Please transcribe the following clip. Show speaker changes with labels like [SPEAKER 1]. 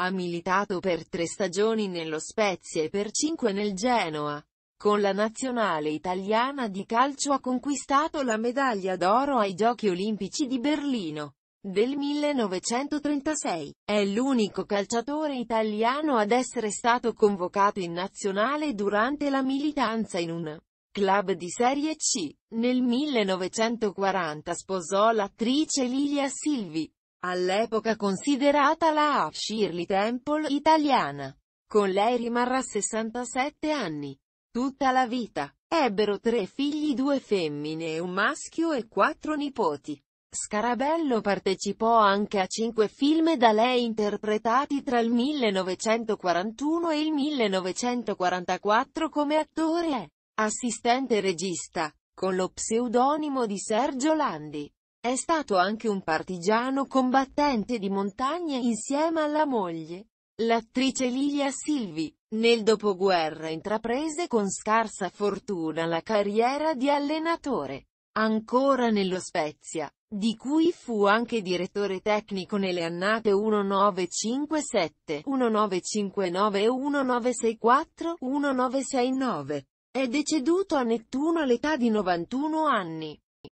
[SPEAKER 1] Ha militato per tre stagioni nello Spezia e per cinque nel Genoa. Con la nazionale italiana di calcio ha conquistato la medaglia d'oro ai Giochi Olimpici di Berlino del 1936. È l'unico calciatore italiano ad essere stato convocato in nazionale durante la militanza in un club di Serie C. Nel 1940 sposò l'attrice Lilia Silvi, all'epoca considerata la half Shirley Temple italiana. Con lei rimarrà 67 anni. Tutta la vita. Ebbero tre figli, due femmine e un maschio e quattro nipoti. Scarabello partecipò anche a cinque film da lei interpretati tra il 1941 e il 1944 come attore e assistente regista, con lo pseudonimo di Sergio Landi. È stato anche un partigiano combattente di montagna insieme alla moglie, l'attrice Lilia Silvi. Nel dopoguerra intraprese con scarsa fortuna la carriera di allenatore, ancora nello Spezia, di cui fu anche direttore tecnico nelle annate 1957, 1959 e 1964, 1969. È deceduto a Nettuno all'età di 91 anni.